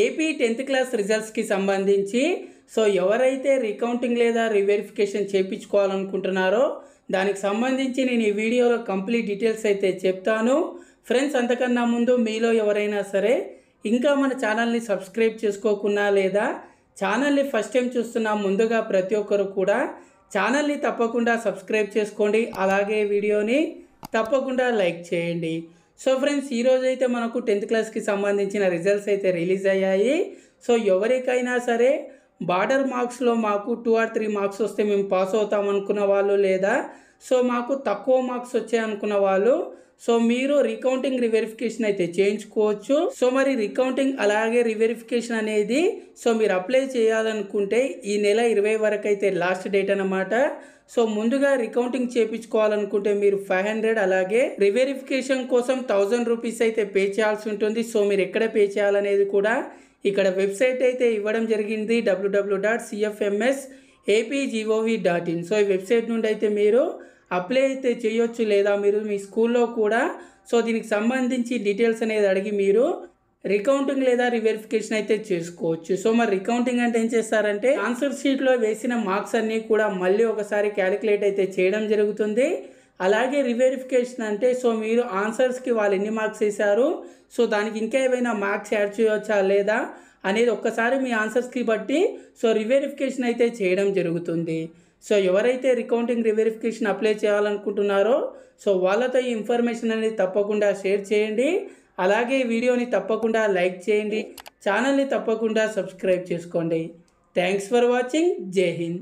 AP tenth class రిజల్ట్స్కి సంబంధించి so ఎవరైతే recounting లేదా రివెరిఫికేషన్ చేయించుకోవాలనుకుంటున్నారో దానికి సంబంధించి నేను ఈ వీడియోలో కంప్లీట్ డీటెయిల్స్ అయితే చెప్తాను ఫ్రెండ్స్ అంతకన్నా ముందు మీలో ఎవరైనా సరే ఇంకా మన ఛానల్ని సబ్స్క్రైబ్ చేసుకోకున్నా లేదా ఛానల్ని ఫస్ట్ టైం చూస్తున్న ముందుగా ప్రతి ఒక్కరు కూడా ఛానల్ని తప్పకుండా సబ్స్క్రైబ్ చేసుకోండి అలాగే వీడియోని తప్పకుండా లైక్ చేయండి సో ఫ్రెండ్స్ ఈరోజు అయితే మనకు టెన్త్ క్లాస్కి సంబంధించిన రిజల్ట్స్ అయితే రిలీజ్ అయ్యాయి సో ఎవరికైనా సరే బార్డర్ మార్క్స్లో మాకు టూ ఆర్ త్రీ మార్క్స్ వస్తే మేము పాస్ అవుతామనుకున్న వాళ్ళు లేదా సో మాకు తక్కువ మార్క్స్ వచ్చాయనుకున్న వాళ్ళు సో మీరు రికౌంటింగ్ రివెరిఫికేషన్ అయితే చేయించుకోవచ్చు సో మరి రికౌంటింగ్ అలాగే రివెరిఫికేషన్ అనేది సో మీరు అప్లై చేయాలనుకుంటే ఈ నెల ఇరవై వరకు అయితే లాస్ట్ డేట్ అనమాట సో ముందుగా రికౌంటింగ్ చేయించుకోవాలనుకుంటే మీరు ఫైవ్ హండ్రెడ్ అలాగే రివెరిఫికేషన్ కోసం థౌజండ్ రూపీస్ అయితే పే చేయాల్సి ఉంటుంది సో మీరు ఎక్కడ పే చేయాలనేది కూడా ఇక్కడ వెబ్సైట్ అయితే ఇవ్వడం జరిగింది WW dot CFMS APGOV dot in so ఈ వెబ్సైట్ నుండి అయితే మీరు అప్లై అయితే చేయొచ్చు లేదా మీరు మీ స్కూల్లో కూడా సో దీనికి సంబంధించి డీటెయిల్స్ అనేది అడిగి మీరు రికౌంటింగ్ లేదా రివెరిఫికేషన్ అయితే చేసుకోవచ్చు సో మరి రికౌంటింగ్ అంటే ఏం చేస్తారంటే ఆన్సర్ షీట్లో వేసిన మార్క్స్ అన్నీ కూడా మళ్ళీ ఒకసారి క్యాలిక్యులేట్ అయితే చేయడం జరుగుతుంది అలాగే రివెరిఫికేషన్ అంటే సో మీరు ఆన్సర్స్కి వాళ్ళు ఎన్ని మార్క్స్ వేశారు సో దానికి ఇంకా ఏమైనా మార్క్స్ యాడ్ చేయవచ్చా లేదా అనేది ఒక్కసారి మీ ఆన్సర్స్కి బట్టి సో రివెరిఫికేషన్ అయితే చేయడం జరుగుతుంది సో ఎవరైతే రికౌంటింగ్ రివెరిఫికేషన్ అప్లై చేయాలనుకుంటున్నారో సో వాళ్ళతో ఈ ఇన్ఫర్మేషన్ అనేది తప్పకుండా షేర్ చేయండి అలాగే వీడియోని తప్పకుండా లైక్ చేయండి ఛానల్ని తప్పకుండా సబ్స్క్రైబ్ చేసుకోండి థ్యాంక్స్ ఫర్ వాచింగ్ జై హింద్